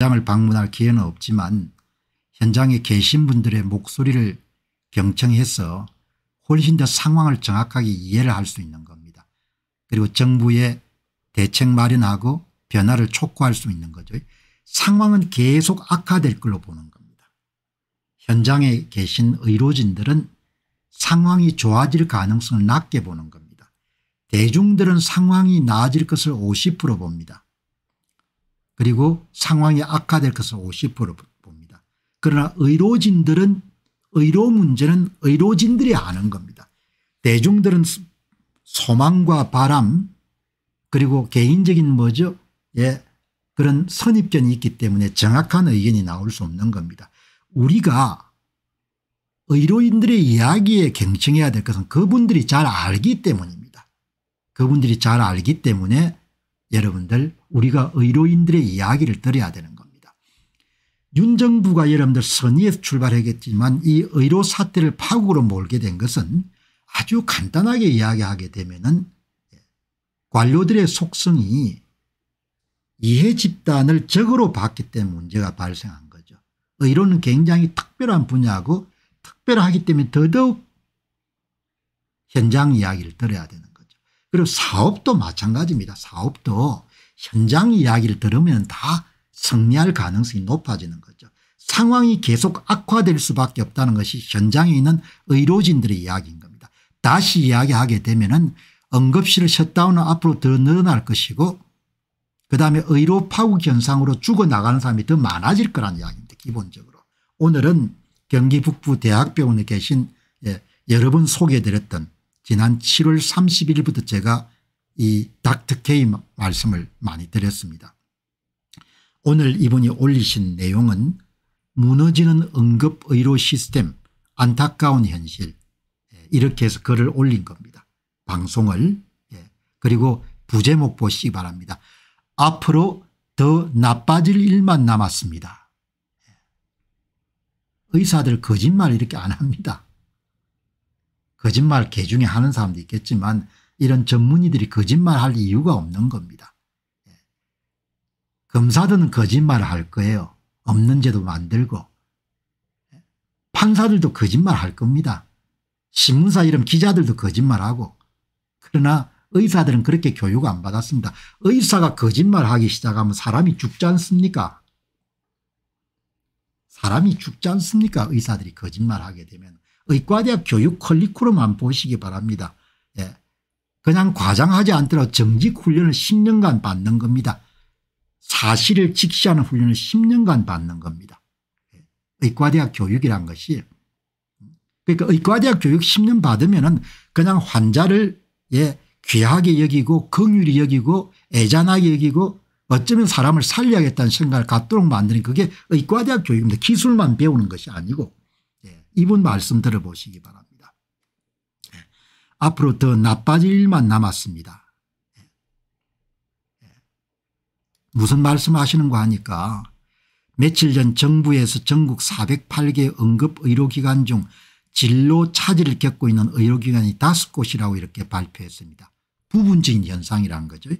현 장을 방문할 기회는 없지만 현장에 계신 분들의 목소리를 경청해서 훨씬 더 상황을 정확하게 이해를 할 수 있는 겁니다. 그리고 정부의 대책 마련하고 변화를 촉구할 수 있는 거죠. 상황은 계속 악화될 걸로 보는 겁니다. 현장에 계신 의료진들은 상황이 좋아질 가능성을 낮게 보는 겁니다. 대중들은 상황이 나아질 것을 50% 봅니다. 그리고 상황이 악화될 것을 50% 봅니다. 그러나 의료진들은 의료 문제는 의료진들이 아는 겁니다. 대중들은 소망과 바람 그리고 개인적인 뭐죠 예 그런 선입견이 있기 때문에 정확한 의견이 나올 수 없는 겁니다. 우리가 의료인들의 이야기에 경청해야 될 것은 그분들이 잘 알기 때문입니다. 그분들이 잘 알기 때문에 여러분들 우리가 의료인들의 이야기를 들어야 되는 겁니다. 윤 정부가 여러분들 선의에서 출발했겠지만 이 의료 사태를 파국으로 몰게 된 것은 아주 간단하게 이야기하게 되면은 관료들의 속성이 이해 집단을 적으로 봤기 때문에 문제가 발생한 거죠. 의료는 굉장히 특별한 분야고 특별하기 때문에 더더욱 현장 이야기를 들어야 되는 그리고 사업도 마찬가지입니다. 사업도 현장 이야기를 들으면 다 승리할 가능성이 높아지는 거죠. 상황이 계속 악화될 수밖에 없다는 것이 현장에 있는 의료진들의 이야기인 겁니다. 다시 이야기하게 되면 은 응급실 셧다운은 앞으로 더 늘어날 것이고 그다음에 의료 파국 현상으로 죽어나가는 사람이 더 많아질 거란 이야기입니다. 기본적으로. 오늘은 경기 북부 대학병원에 계신 예, 여러분 소개해드렸던 지난 7월 30일부터 제가 이 닥터케이 말씀을 많이 드렸습니다. 오늘 이분이 올리신 내용은 무너지는 응급의료 시스템 안타까운 현실 예, 이렇게 해서 글을 올린 겁니다. 방송을 예, 그리고 부제목 보시기 바랍니다. 앞으로 더 나빠질 일만 남았습니다. 예. 의사들 거짓말 이렇게 안 합니다. 거짓말 개 중에 하는 사람도 있겠지만 이런 전문의들이 거짓말할 이유가 없는 겁니다. 예. 검사들은 거짓말을 할 거예요. 없는 제도 만들고 예. 판사들도 거짓말할 겁니다. 신문사 이름 기자들도 거짓말하고 그러나 의사들은 그렇게 교육 안 받았습니다. 의사가 거짓말하기 시작하면 사람이 죽지 않습니까? 사람이 죽지 않습니까? 의사들이 거짓말하게 되면 의과대학 교육 컬리쿨럼만 보시기 바랍니다. 예. 그냥 과장하지 않더라도 정직 훈련을 10년간 받는 겁니다. 사실을 직시하는 훈련을 10년간 받는 겁니다. 예. 의과대학 교육이란 것이 그러니까 의과대학 교육 10년 받으면 은 그냥 환자를 예, 귀하게 여기고 긍휼히 여기고 애잔하게 여기고 어쩌면 사람을 살려야겠다는 생각을 갖도록 만드는 그게 의과대학 교육입니다. 기술만 배우는 것이 아니고 이분 말씀 들어보시기 바랍니다. 예. 앞으로 더 나빠질 일만 남았습니다. 예. 예. 무슨 말씀 하시는 거 하니까 며칠 전 정부에서 전국 408개 응급의료기관 중 진로 차질을 겪고 있는 의료기관이 다섯 곳이라고 이렇게 발표했습니다. 부분적인 현상이라는 거죠.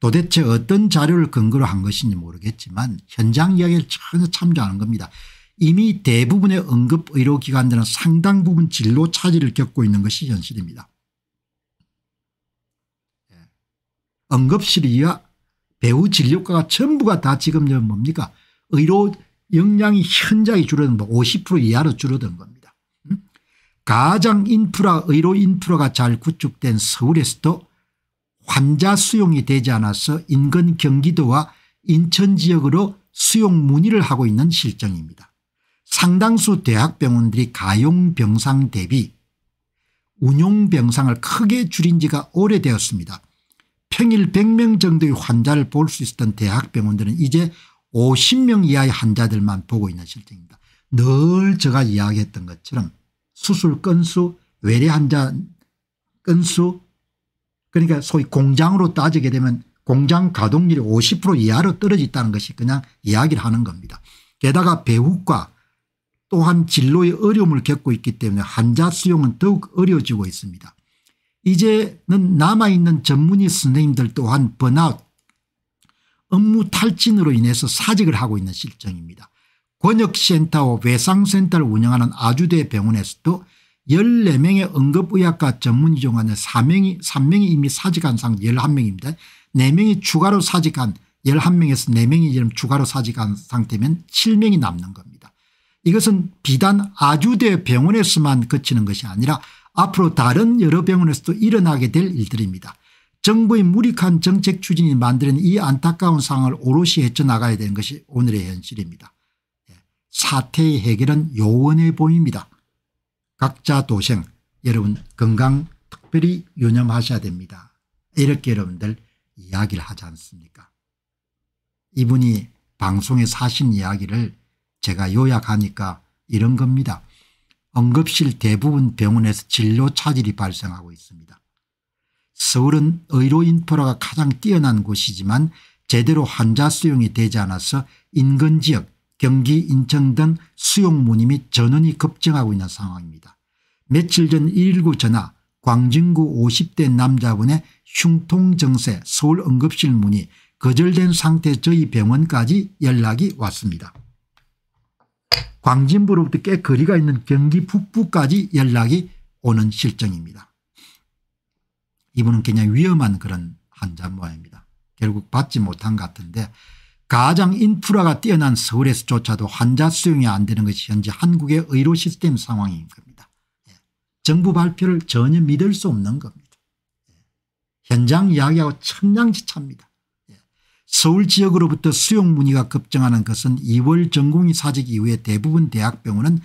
도대체 어떤 자료를 근거로 한 것인지 모르겠지만 현장 이야기를 전혀 참조하는 겁니다. 이미 대부분의 응급의료기관들은 상당 부분 진로 차질을 겪고 있는 것이 현실입니다. 예. 응급실이야 배우 진료과가 전부가 다 지금 뭡니까 의료 역량이 현저히 줄어든 50% 이하로 줄어든 겁니다. 음? 가장 인프라 의료 인프라가 잘 구축된 서울에서도 환자 수용이 되지 않아서 인근 경기도와 인천 지역으로 수용 문의를 하고 있는 실정입니다. 상당수 대학병원들이 가용병상 대비 운용병상을 크게 줄인 지가 오래되었습니다. 평일 100명 정도의 환자를 볼 수 있었던 대학병원들은 이제 50명 이하의 환자들만 보고 있는 실정입니다. 늘 제가 이야기했던 것처럼 수술 건수 외래 환자 건수 그러니까 소위 공장으로 따지게 되면 공장 가동률이 50% 이하로 떨어졌다는 것이 그냥 이야기를 하는 겁니다. 게다가 배후과 또한 진로의 어려움을 겪고 있기 때문에 환자 수용은 더욱 어려워지고 있습니다. 이제는 남아있는 전문의 선생님들 또한 번아웃 업무 탈진으로 인해서 사직을 하고 있는 실정입니다. 권역센터와 외상센터를 운영하는 아주대 병원에서도 14명의 응급의학과 전문의 중 안에 4명이, 3명이 이미 사직한 상 11명입니다. 4명이 추가로 사직한 11명에서 4명이 지금 추가로 사직한 상태면 7명이 남는 겁니다. 이것은 비단 아주대 병원에서만 그치는 것이 아니라 앞으로 다른 여러 병원에서도 일어나게 될 일들입니다. 정부의 무력한 정책 추진이 만드는 이 안타까운 상황을 오롯이 헤쳐나가야 되는 것이 오늘의 현실입니다. 예, 사태의 해결은 요원의 보입니다. 각자 도생 여러분 건강 특별히 유념하셔야 됩니다. 이렇게 여러분들 이야기를 하지 않습니까 이분이 방송에사신 이야기를 제가 요약하니까 이런 겁니다. 응급실 대부분 병원에서 진료 차질이 발생하고 있습니다. 서울은 의료 인프라가 가장 뛰어난 곳이지만 제대로 환자 수용이 되지 않아서 인근 지역 경기 인천 등 수용문의 및 전원이 급증하고 있는 상황입니다. 며칠 전 119 전화 광진구 50대 남자분의 흉통증세 서울 응급실 문의 거절된 상태 저희 병원까지 연락이 왔습니다. 광진부로부터 꽤 거리가 있는 경기 북부까지 연락이 오는 실정입니다. 이분은 굉장히 위험한 그런 환자 모양입니다. 결국 받지 못한 같은데 가장 인프라가 뛰어난 서울에서조차도 환자 수용이 안 되는 것이 현재 한국의 의료 시스템 상황인 겁니다. 예. 정부 발표를 전혀 믿을 수 없는 겁니다. 예. 현장 이야기하고 천냥지차입니다. 서울 지역으로부터 수용 문의가 급증하는 것은 2월 전공의 사직 이후에 대부분 대학병원은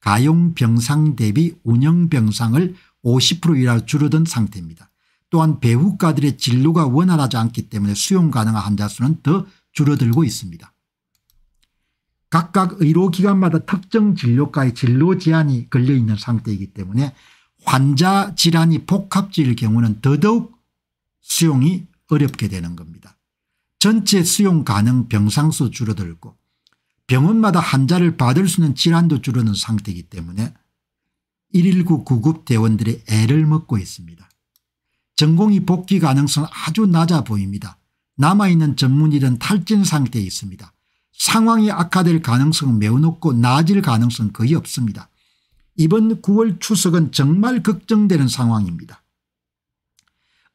가용병상 대비 운영병상을 50% 이하로 줄어든 상태입니다. 또한 배우가들의 진료가 원활하지 않기 때문에 수용 가능한 환자 수는 더 줄어들고 있습니다. 각각 의료기관마다 특정 진료과의 진료 제한이 걸려있는 상태이기 때문에 환자 질환이 복합질일 경우는 더더욱 수용이 어렵게 되는 겁니다. 전체 수용 가능 병상수 줄어들고 병원마다 환자를 받을 수 있는 질환도 줄어든 상태이기 때문에 119 구급대원들의 애를 먹고 있습니다. 전공이 복귀 가능성은 아주 낮아 보입니다. 남아있는 전문일은 탈진 상태에 있습니다. 상황이 악화될 가능성은 매우 높고 나아질 가능성은 거의 없습니다. 이번 9월 추석은 정말 걱정되는 상황입니다.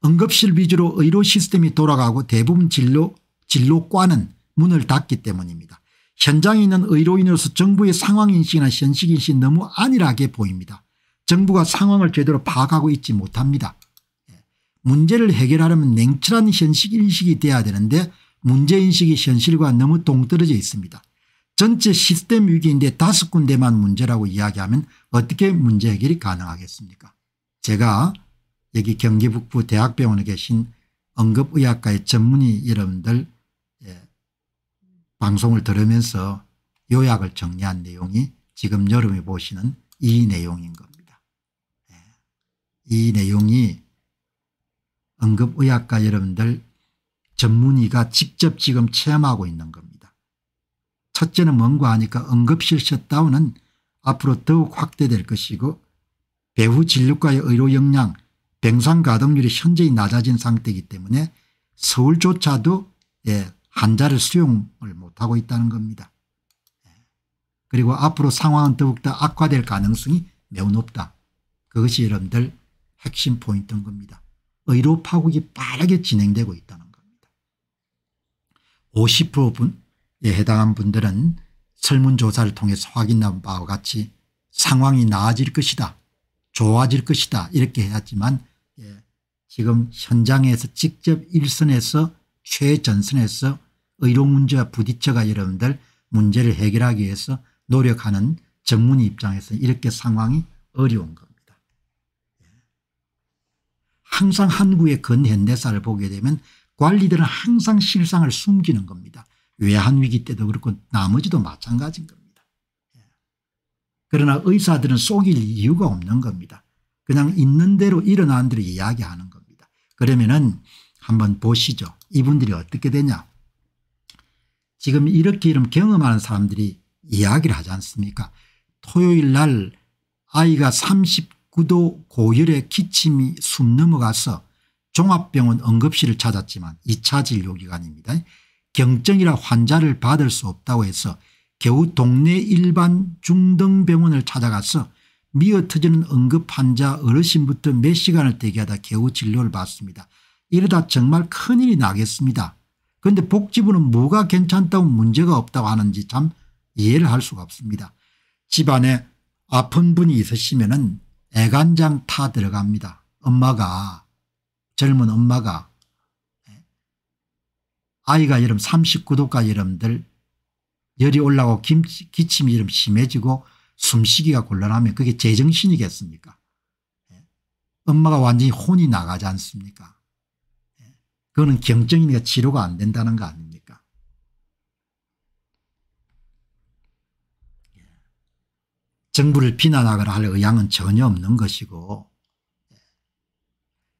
응급실 위주로 의료 시스템이 돌아가고 대부분 진료, 진로과는 문을 닫기 때문입니다. 현장에 있는 의료인으로서 정부의 상황인식이나 현실인식이 너무 안일하게 보입니다. 정부가 상황을 제대로 파악하고 있지 못합니다. 예. 문제를 해결하려면 냉철한 현실인식이 돼야 되는데 문제인식이 현실과 너무 동떨어져 있습니다. 전체 시스템 위기인데 다섯 군데만 문제라고 이야기하면 어떻게 문제 해결이 가능하겠습니까 제가 여기 경기 북부 대학병원에 계신 응급의학과의 전문의 여러분들 예, 방송을 들으면서 요약을 정리한 내용이 지금 여러분이 보시는 이 내용인 겁니다. 예, 이 내용이 응급의학과 여러분들 전문의가 직접 지금 체험하고 있는 겁니다. 첫째는 뭔가 하니까 응급실 셧다운은 앞으로 더욱 확대될 것이고 배후 진료과의 의료 역량 병상 가동률이 현저히 낮아진 상태이기 때문에 서울조차도 예, 환자를 수용을 못하고 있다는 겁니다. 예. 그리고 앞으로 상황은 더욱더 악화될 가능성이 매우 높다. 그것이 여러분들 핵심 포인트인 겁니다. 의료 파국이 빠르게 진행되고 있다는 겁니다. 50%에 예, 해당한 분들은 설문조사를 통해서 확인한 바와 같이 상황이 나아질 것이다. 좋아질 것이다 이렇게 해 했지만 예. 지금 현장에서 직접 일선에서 최전선에서 의료 문제와 부딪혀가 여러분들 문제를 해결하기 위해서 노력하는 전문의 입장에서 이렇게 상황이 어려운 겁니다. 예. 항상 한국의 근현대사를 보게 되면 관리들은 항상 실상을 숨기는 겁니다. 외환위기 때도 그렇고 나머지도 마찬가지인 겁니다. 예. 그러나 의사들은 속일 이유가 없는 겁니다. 그냥 있는 대로 일어난 대로 이야기하는 겁니다. 그러면은 한번 보시죠. 이분들이 어떻게 되냐. 지금 이렇게 이런 경험하는 사람들이 이야기를 하지 않습니까 토요일 날 아이가 39도 고열에 기침이 숨 넘어가서 종합병원 응급실을 찾았지만 2차 진료기관입니다. 경증이라 환자를 받을 수 없다고 해서 겨우 동네 일반 중등병원을 찾아가서 미어터지는 응급 환자 어르신부터 몇 시간을 대기하다 겨우 진료를 받습니다. 이러다 정말 큰일이 나겠습니다. 그런데 복지부는 뭐가 괜찮다고 문제가 없다고 하는지 참 이해를 할 수가 없습니다. 집안에 아픈 분이 있으시면 은 애간장 타 들어갑니다. 엄마가 젊은 엄마가 예. 아이가 여름 39도까지 여러분들 열이 올라오고 기침이 좀 심해지고 숨쉬기가 곤란하면 그게 제정신이겠습니까? 예? 엄마가 완전히 혼이 나가지 않습니까? 예? 그거는 경증이니까 치료가 안 된다는 거 아닙니까? 예. 정부를 비난하거나 할 의향은 전혀 없는 것이고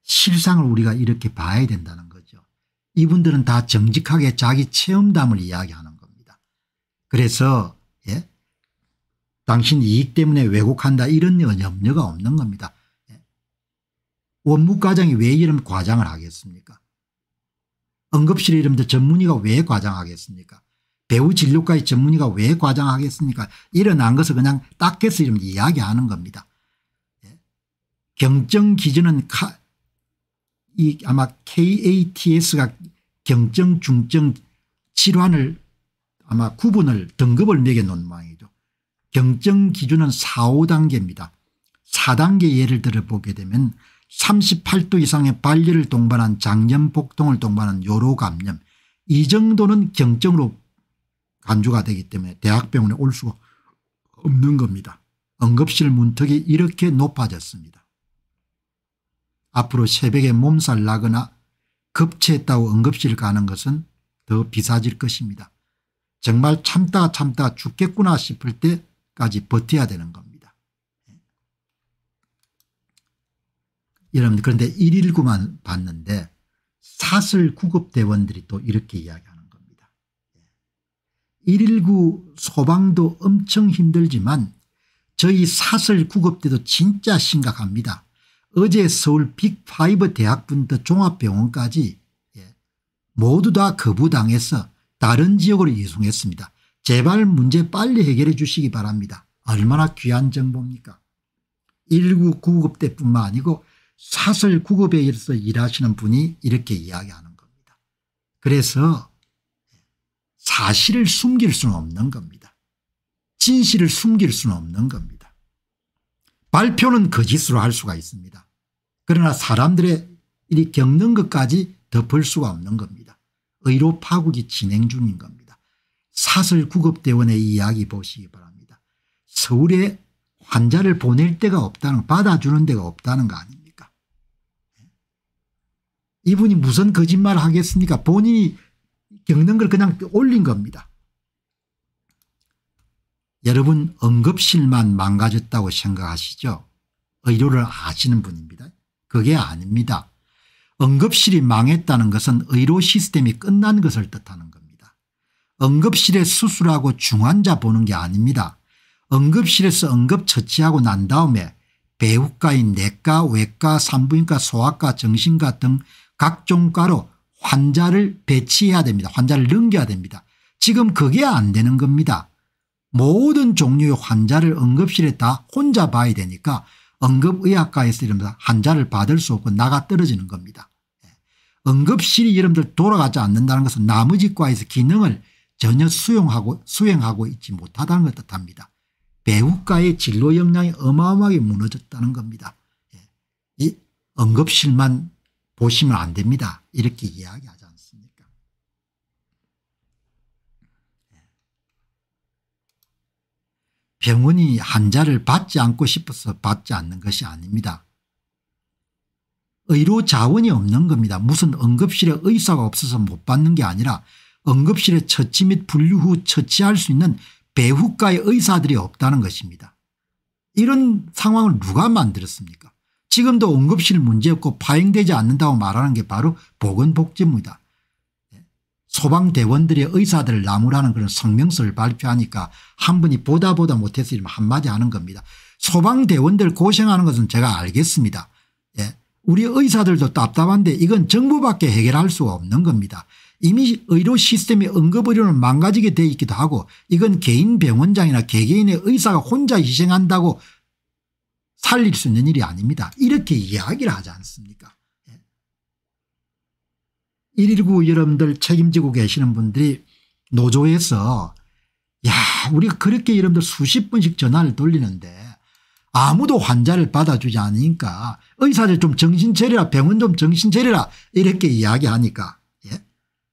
실상을 우리가 이렇게 봐야 된다는 거죠. 이분들은 다 정직하게 자기 체험담을 이야기하는 겁니다. 그래서 당신 이익 때문에 왜곡한다 이런 염려가 없는 겁니다. 예. 원무과장이 왜 이런 과장을 하겠습니까 응급실 이름도 전문의가 왜 과장하겠습니까 배우 진료과의 전문의가 왜 과장하겠습니까 일어난 것을 그냥 딱 깨서 이름 이야기하는 겁니다. 예. 경정 기준은 카, 이 아마 KATS가 경정 중증 질환을 아마 구분을 등급을 매겨놓은 모양이 경증 기준은 4, 5단계입니다. 4단계 예를 들어보게 되면 38도 이상의 발열을 동반한 장염 복통을 동반한 요로감염 이 정도는 경증으로 간주가 되기 때문에 대학병원에 올 수가 없는 겁니다. 응급실 문턱이 이렇게 높아졌습니다. 앞으로 새벽에 몸살 나거나 급체했다고 응급실 가는 것은 더 비싸질 것입니다. 정말 참다 참다 죽겠구나 싶을 때 까지 버텨야 되는 겁니다. 예. 여러분 그런데 119만 봤는데 사슬 구급대원들이 또 이렇게 이야기하는 겁니다. 119 예. 소방도 엄청 힘들지만 저희 사슬 구급대도 진짜 심각합니다. 어제 서울 빅5 대학부터 종합병원까지 예, 모두 다 거부당해서 다른 지역으로 이송했습니다. 제발 문제 빨리 해결해 주시기 바랍니다. 얼마나 귀한 정보입니까? 1 9 구급 대뿐만 아니고 사설 구급에 일서 일하시는 분이 이렇게 이야기하는 겁니다. 그래서 사실을 숨길 수는 없는 겁니다. 진실을 숨길 수는 없는 겁니다. 발표는 거짓으로 그 할 수가 있습니다. 그러나 사람들의 일이 겪는 것까지 덮을 수가 없는 겁니다. 의료 파국이 진행 중인 겁니다. 사설 구급대원의 이야기 보시기 바랍니다. 서울에 환자를 보낼 데가 없다는 받아주는 데가 없다는 거 아닙니까 이분이 무슨 거짓말 을 하겠습니까 본인이 겪는 걸 그냥 올린 겁니다. 여러분 응급실만 망가졌다고 생각하시죠 의료를 아시는 분입니다. 그게 아닙니다. 응급실이 망했다는 것은 의료 시스템이 끝난 것을 뜻하는 겁니다. 응급실에 수술하고 중환자 보는 게 아닙니다. 응급실에서 응급처치하고 난 다음에 배우과인 내과 외과 산부인과 소아과 정신과 등 각종 과로 환자를 배치해야 됩니다. 환자를 넘겨야 됩니다. 지금 그게 안 되는 겁니다. 모든 종류의 환자를 응급실에 다 혼자 봐야 되니까 응급의학과에서 이러면서 환자를 받을 수 없고 나가 떨어지는 겁니다. 예. 응급실이 여러분들 돌아가지 않는다는 것은 나머지 과에서 기능을 전혀 수용하고 수행하고 있지 못하다는 것 뜻합니다. 배우가의 진로 역량이 어마어마하게 무너졌다는 겁니다. 예. 이 언급실만 보시면 안 됩니다. 이렇게 이야기하지 않습니까? 예. 병원이 환자를 받지 않고 싶어서 받지 않는 것이 아닙니다. 의료 자원이 없는 겁니다. 무슨 응급실에 의사가 없어서 못 받는 게 아니라 응급실에 처치 및 분류 후 처치할 수 있는 배후과의 의사들이 없다는 것입니다. 이런 상황을 누가 만들었습니까 지금도 응급실 문제없고 파행되지 않는다고 말하는 게 바로 보건복지입니다. 예, 소방대원들의 의사들을 나무라는 그런 성명서를 발표하니까 한 분이 보다 보다 못해서 한마디 하는 겁니다. 소방대원들 고생하는 것은 제가 알겠습니다. 예, 우리 의사들도 답답한데 이건 정부밖에 해결할 수가 없는 겁니다. 이미 의료 시스템이 응급의료는 망가지게 되어 있기도 하고 이건 개인 병원장이나 개개인의 의사가 혼자 희생한다고 살릴 수 있는 일이 아닙니다. 이렇게 이야기를 하지 않습니까 119 예. 여러분들 책임지고 계시는 분들이 노조에서 야 우리가 그렇게 여러분들 수십 분씩 전화를 돌리는데 아무도 환자를 받아주지 않으니까 의사들 좀 정신 차리라 병원 좀 정신 차리라 이렇게 이야기하니까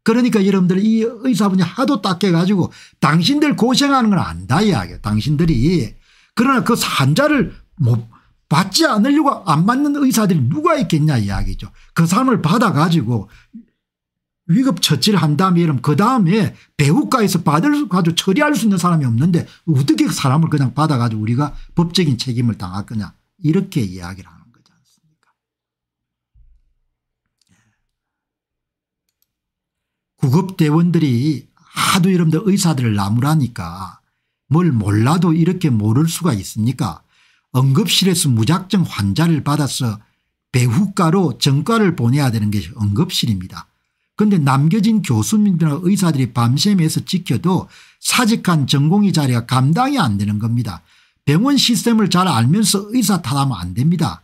그러니까 여러분들 이 의사분이 하도 딱해가지고 당신들 고생하는 건 안다 이야기예요. 당신들이. 그러나 그 환자를 못 받지 않으려고 안 받는 의사들이 누가 있겠냐 이야기죠. 그 사람을 받아가지고 위급 처치를 한 다음에 이러면 그 다음에 배우가에서 받을 가지고 처리할 수 있는 사람이 없는데 어떻게 그 사람을 그냥 받아가지고 우리가 법적인 책임을 당할 거냐 이렇게 이야기를 하는 구급대원들이 하도 여러분들 의사들을 나무라니까 뭘 몰라도 이렇게 모를 수가 있습니까 응급실에서 무작정 환자를 받아서 배후가로 정과를 보내야 되는 것이 응급실입니다. 그런데 남겨진 교수님들이나 의사들이 밤샘에서 지켜도 사직한 전공의 자리가 감당이 안 되는 겁니다. 병원 시스템을 잘 알면서 의사 탓하면 안 됩니다.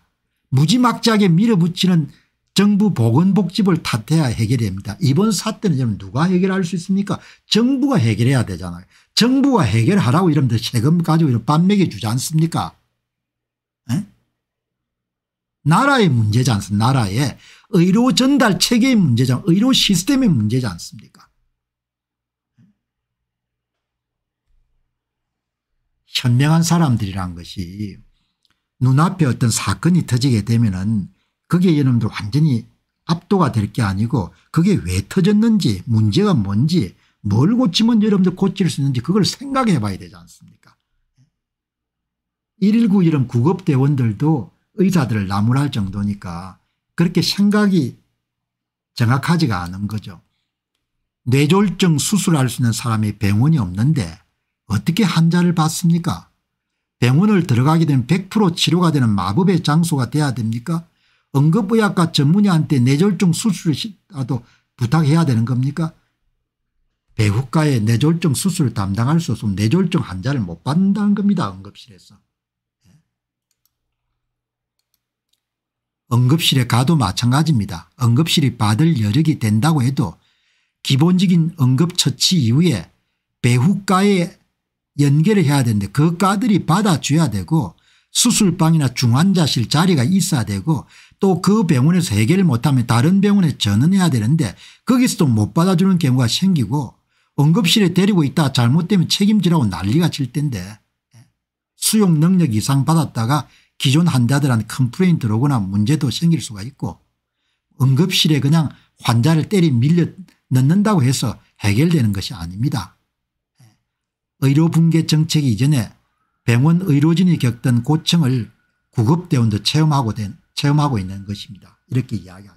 무지막지하게 밀어붙이는 정부 보건복지부를 탓해야 해결됩니다. 이번 사태는 누가 해결할 수 있습니까? 정부가 해결해야 되잖아요. 정부가 해결하라고 이러면 세금 가지고 반맥이 주지 않습니까? 에? 나라의 문제지 않습니까? 나라의 의료 전달 체계의 문제지 않 의료 시스템의 문제지 않습니까? 현명한 사람들이란 것이 눈앞에 어떤 사건이 터지게 되면은 그게 여러분들 완전히 압도가 될 게 아니고 그게 왜 터졌는지 문제가 뭔지 뭘 고치면 여러분들 고칠 수 있는지 그걸 생각해 봐야 되지 않습니까 119 이런 구급대원들도 의사들을 나무랄 정도니까 그렇게 생각이 정확하지가 않은 거죠. 뇌졸중 수술할 수 있는 사람이 병원이 없는데 어떻게 환자를 받습니까? 병원을 들어가게 되면 100% 치료가 되는 마법의 장소가 돼야 됩니까? 응급의학과 전문의한테 뇌졸중 수술이라도 부탁해야 되는 겁니까 배후과에 뇌졸중 수술을 담당할 수 없으면 뇌졸중 환자를 못 받는다는 겁니다. 응급실에서. 예. 응급실에 가도 마찬가지입니다. 응급실이 받을 여력이 된다고 해도 기본적인 응급처치 이후에 배후과에 연결을 해야 되는데 그 과들이 받아줘야 되고 수술방이나 중환자실 자리가 있어야 되고 또그 병원에서 해결을 못하면 다른 병원에 전원해야 되는데 거기서도 못 받아주는 경우가 생기고 응급실에 데리고 있다 잘못되면 책임지라고 난리가 칠 텐데 예. 수용 능력 이상 받았다가 기존 환자들한테 컴플레인 들어오거나 문제도 생길 수가 있고 응급실에 그냥 환자를 때리 밀려 넣는다고 해서 해결되는 것이 아닙니다. 예. 의료 붕괴 정책 이전에 병원 의료진이 겪던 고충을 구급대원도 체험하고 된 체험하고 있는 것입니다. 이렇게 이야기합니다.